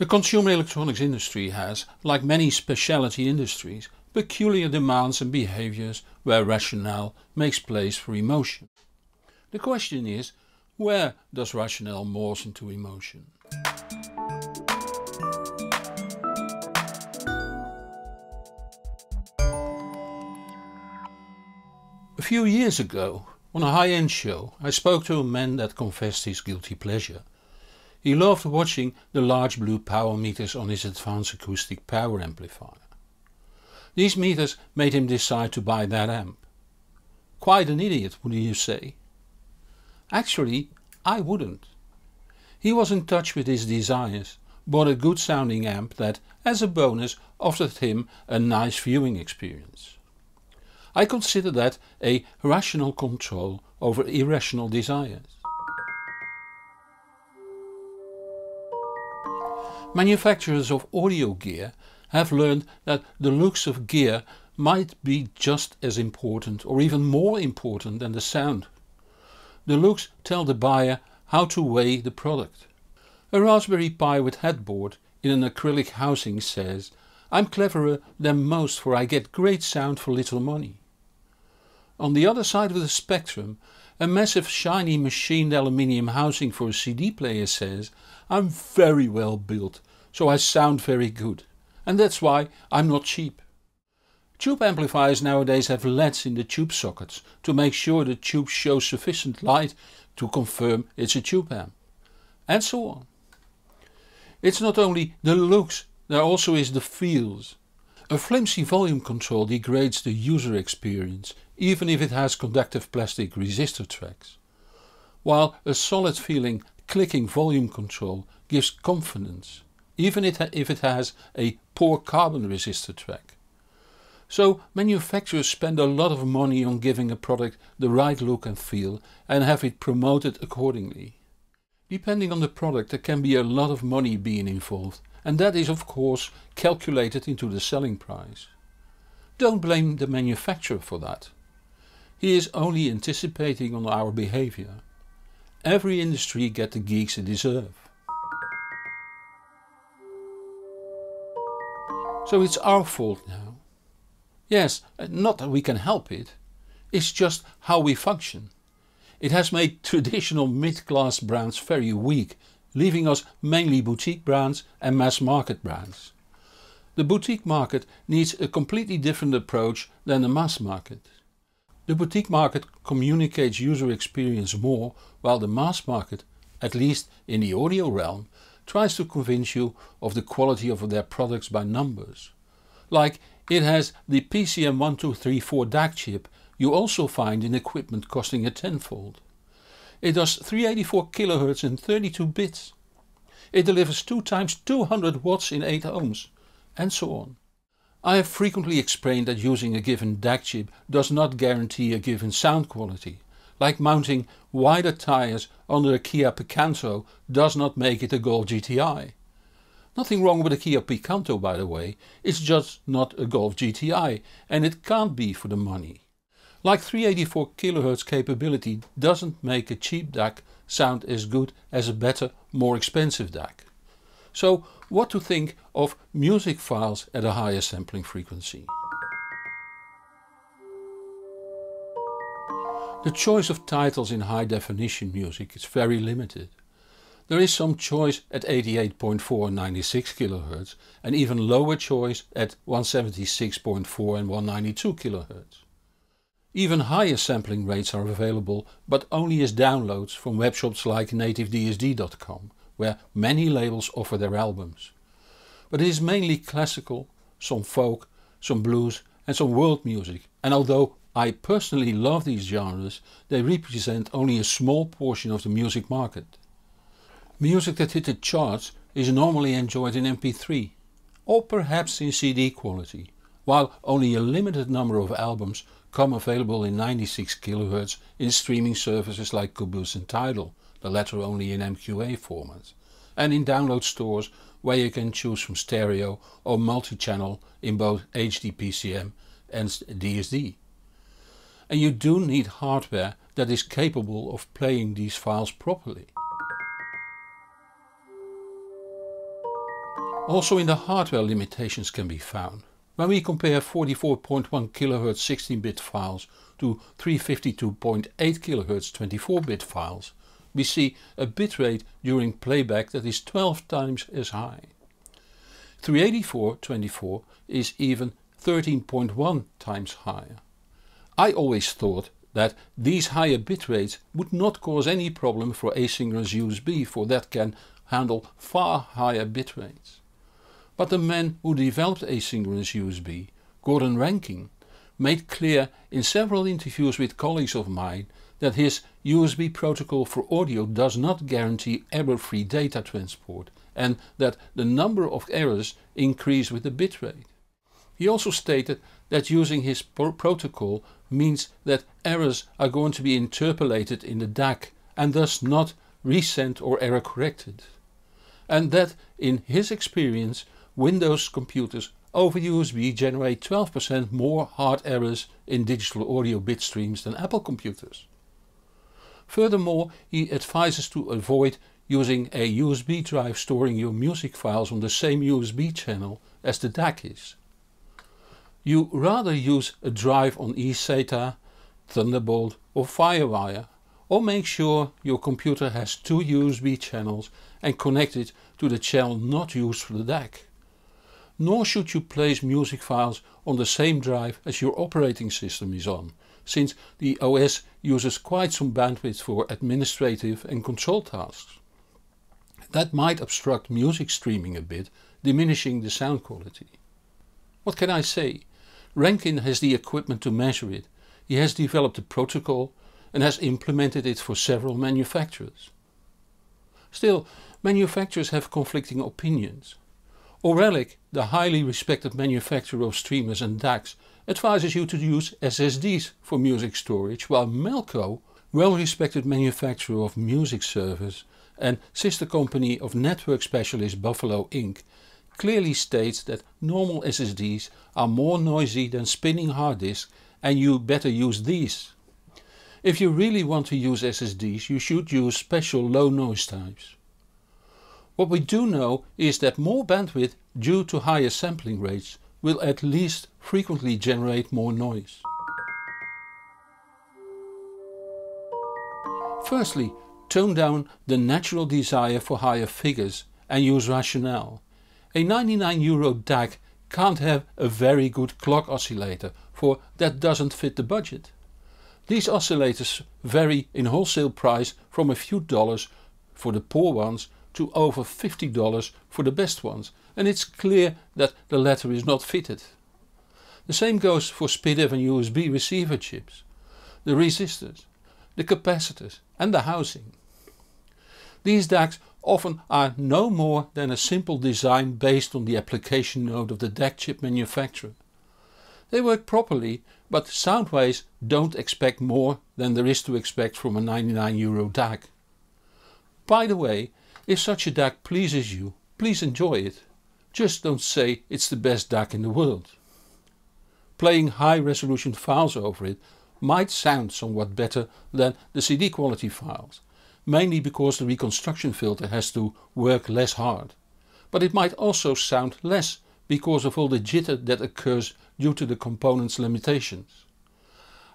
The consumer electronics industry has, like many specialty industries, peculiar demands and behaviors where rationale makes place for emotion. The question is, where does rationale morph into emotion? A few years ago, on a high-end show, I spoke to a man that confessed his guilty pleasure he loved watching the large blue power meters on his advanced acoustic power amplifier. These meters made him decide to buy that amp. Quite an idiot, would you say? Actually, I wouldn't. He was in touch with his desires, bought a good sounding amp that, as a bonus, offered him a nice viewing experience. I consider that a rational control over irrational desires. Manufacturers of audio gear have learned that the looks of gear might be just as important or even more important than the sound. The looks tell the buyer how to weigh the product. A Raspberry Pi with headboard in an acrylic housing says, I'm cleverer than most for I get great sound for little money. On the other side of the spectrum, a massive shiny machined aluminium housing for a CD player says, I'm very well built, so I sound very good. And that's why I'm not cheap. Tube amplifiers nowadays have LEDs in the tube sockets to make sure the tube shows sufficient light to confirm it's a tube amp. And so on. It's not only the looks, there also is the feels. A flimsy volume control degrades the user experience, even if it has conductive plastic resistor tracks. While a solid feeling clicking volume control gives confidence, even if it has a poor carbon resistor track. So manufacturers spend a lot of money on giving a product the right look and feel and have it promoted accordingly. Depending on the product there can be a lot of money being involved and that is of course calculated into the selling price. Don't blame the manufacturer for that. He is only anticipating on our behavior. Every industry gets the geeks it deserves. So it's our fault now. Yes, not that we can help it. It's just how we function. It has made traditional mid-class brands very weak leaving us mainly boutique brands and mass market brands. The boutique market needs a completely different approach than the mass market. The boutique market communicates user experience more, while the mass market, at least in the audio realm, tries to convince you of the quality of their products by numbers. Like it has the PCM1234 DAC chip you also find in equipment costing a tenfold. It does 384 kHz in 32 bits. It delivers 2 times 200 watts in 8 ohms, and so on. I have frequently explained that using a given DAC chip does not guarantee a given sound quality. Like mounting wider tires under a Kia Picanto does not make it a Golf GTI. Nothing wrong with a Kia Picanto by the way, it's just not a Golf GTI and it can't be for the money. Like 384 kHz capability doesn't make a cheap DAC sound as good as a better, more expensive DAC. So what to think of music files at a higher sampling frequency? The choice of titles in high definition music is very limited. There is some choice at 88.4 and 96 kHz and even lower choice at 176.4 and 192 kHz. Even higher sampling rates are available, but only as downloads from webshops like nativedSD.com, where many labels offer their albums. But it is mainly classical, some folk, some blues and some world music, and although I personally love these genres, they represent only a small portion of the music market. Music that hit the charts is normally enjoyed in MP3, or perhaps in CD quality, while only a limited number of albums come available in 96 kHz in streaming services like Kubus and Tidal, the latter only in MQA format, and in download stores where you can choose from stereo or multi-channel in both HDPCM and DSD. And you do need hardware that is capable of playing these files properly. Also in the hardware limitations can be found when we compare 44.1 kHz 16-bit files to 352.8 kHz 24-bit files, we see a bitrate during playback that is 12 times as high. 384.24 is even 13.1 times higher. I always thought that these higher bitrates would not cause any problem for asynchronous USB for that can handle far higher bitrates. But the man who developed asynchronous USB, Gordon Rankin, made clear in several interviews with colleagues of mine that his USB protocol for audio does not guarantee error-free data transport and that the number of errors increase with the bitrate. He also stated that using his protocol means that errors are going to be interpolated in the DAC and thus not resent or error corrected. And that, in his experience, Windows computers over USB generate 12% more hard errors in digital audio bit streams than Apple computers. Furthermore, he advises to avoid using a USB drive storing your music files on the same USB channel as the DAC is. You rather use a drive on eSATA, Thunderbolt or Firewire or make sure your computer has two USB channels and connect it to the channel not used for the DAC nor should you place music files on the same drive as your operating system is on, since the OS uses quite some bandwidth for administrative and control tasks. That might obstruct music streaming a bit, diminishing the sound quality. What can I say? Rankin has the equipment to measure it, he has developed a protocol and has implemented it for several manufacturers. Still, manufacturers have conflicting opinions. Orelic, the highly respected manufacturer of streamers and DACs, advises you to use SSDs for music storage, while Melco, well-respected manufacturer of music servers and sister company of network specialist Buffalo Inc., clearly states that normal SSDs are more noisy than spinning hard disks and you better use these. If you really want to use SSDs you should use special low noise types. What we do know is that more bandwidth due to higher sampling rates will at least frequently generate more noise. Firstly, tone down the natural desire for higher figures and use rationale. A 99 euro DAC can't have a very good clock oscillator for that doesn't fit the budget. These oscillators vary in wholesale price from a few dollars for the poor ones to over $50 for the best ones and it's clear that the latter is not fitted. The same goes for SPDIF and USB receiver chips, the resistors, the capacitors and the housing. These DACs often are no more than a simple design based on the application node of the DAC chip manufacturer. They work properly, but Soundways don't expect more than there is to expect from a 99 euro DAC. By the way, if such a DAC pleases you, please enjoy it. Just don't say it's the best DAC in the world. Playing high resolution files over it might sound somewhat better than the CD quality files, mainly because the reconstruction filter has to work less hard. But it might also sound less because of all the jitter that occurs due to the component's limitations.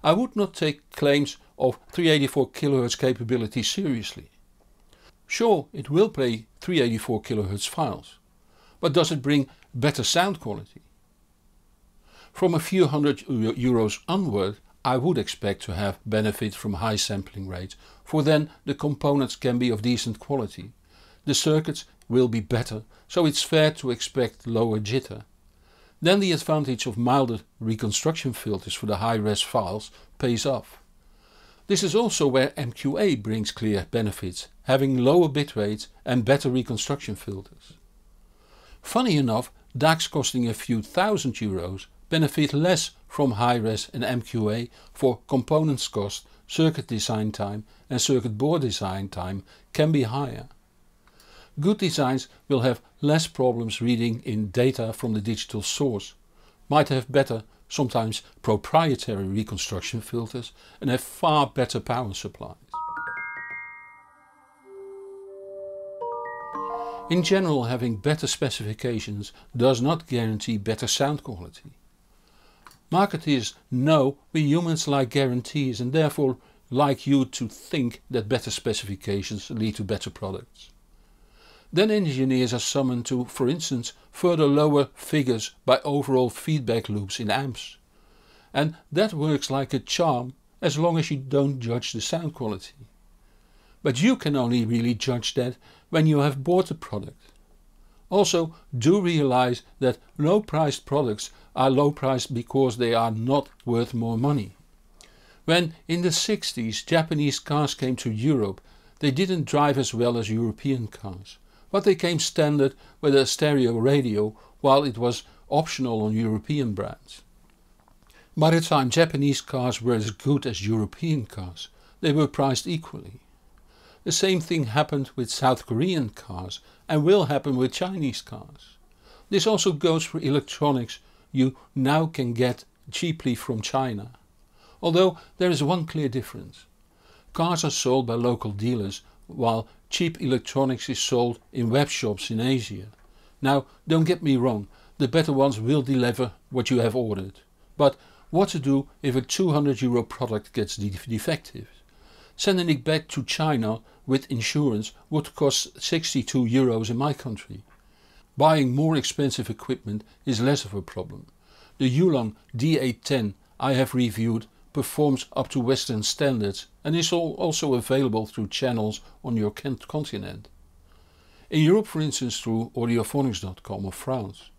I would not take claims of 384 kHz capability seriously. Sure, it will play 384 kHz files, but does it bring better sound quality? From a few hundred euros onward I would expect to have benefit from high sampling rates, for then the components can be of decent quality. The circuits will be better, so it's fair to expect lower jitter. Then the advantage of milder reconstruction filters for the high-res files pays off. This is also where MQA brings clear benefits, having lower bit rates and better reconstruction filters. Funny enough, DACs costing a few thousand euros benefit less from high-res and MQA for components cost, circuit design time and circuit board design time can be higher. Good designs will have less problems reading in data from the digital source, might have better sometimes proprietary reconstruction filters and have far better power supplies. In general having better specifications does not guarantee better sound quality. Marketers know we humans like guarantees and therefore like you to think that better specifications lead to better products. Then engineers are summoned to, for instance, further lower figures by overall feedback loops in amps. And that works like a charm as long as you don't judge the sound quality. But you can only really judge that when you have bought the product. Also do realize that low priced products are low priced because they are not worth more money. When in the 60s Japanese cars came to Europe they didn't drive as well as European cars but they came standard with a stereo radio while it was optional on European brands. By the time Japanese cars were as good as European cars, they were priced equally. The same thing happened with South Korean cars and will happen with Chinese cars. This also goes for electronics you now can get cheaply from China. Although there is one clear difference. Cars are sold by local dealers while cheap electronics is sold in web shops in Asia. Now don't get me wrong, the better ones will deliver what you have ordered. But what to do if a 200 euro product gets de defective? Sending it back to China with insurance would cost 62 euros in my country. Buying more expensive equipment is less of a problem. The Yulong D810 I have reviewed performs up to Western standards and is also available through channels on your continent. In Europe for instance through audiophonics.com of France.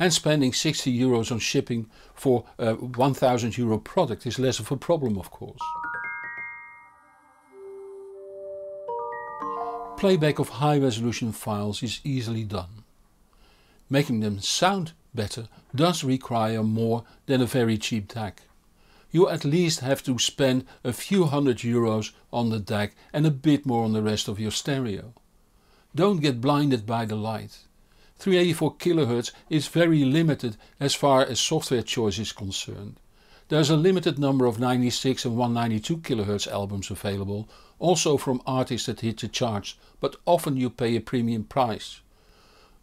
And spending 60 euros on shipping for a uh, 1000 euro product is less of a problem of course. Playback of high resolution files is easily done. Making them sound better does require more than a very cheap DAC you at least have to spend a few hundred euros on the DAC and a bit more on the rest of your stereo. Don't get blinded by the light. 384 kHz is very limited as far as software choice is concerned. There's a limited number of 96 and 192 kHz albums available, also from artists that hit the charts, but often you pay a premium price.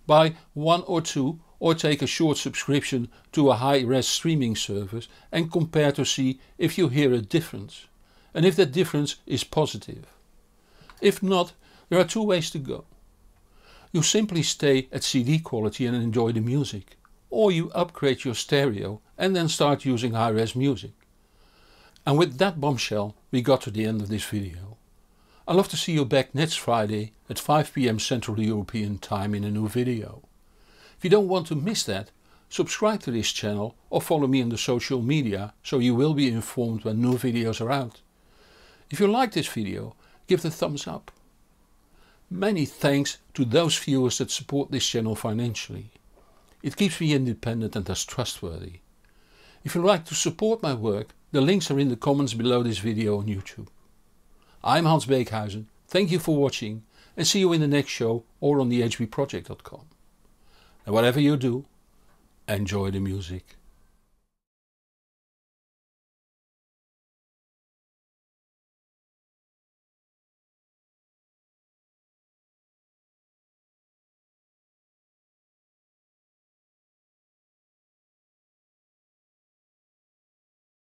Buy one or two or take a short subscription to a high-res streaming service and compare to see if you hear a difference and if that difference is positive. If not, there are two ways to go. You simply stay at CD quality and enjoy the music, or you upgrade your stereo and then start using high-res music. And with that bombshell we got to the end of this video. I'd love to see you back next Friday at 5pm Central European time in a new video. If you don't want to miss that, subscribe to this channel or follow me on the social media so you will be informed when new videos are out. If you like this video, give it a thumbs up. Many thanks to those viewers that support this channel financially. It keeps me independent and thus trustworthy. If you'd like to support my work, the links are in the comments below this video on YouTube. I'm Hans Beekhuizen, thank you for watching and see you in the next show or on thehbproject.com. And whatever you do, enjoy the music.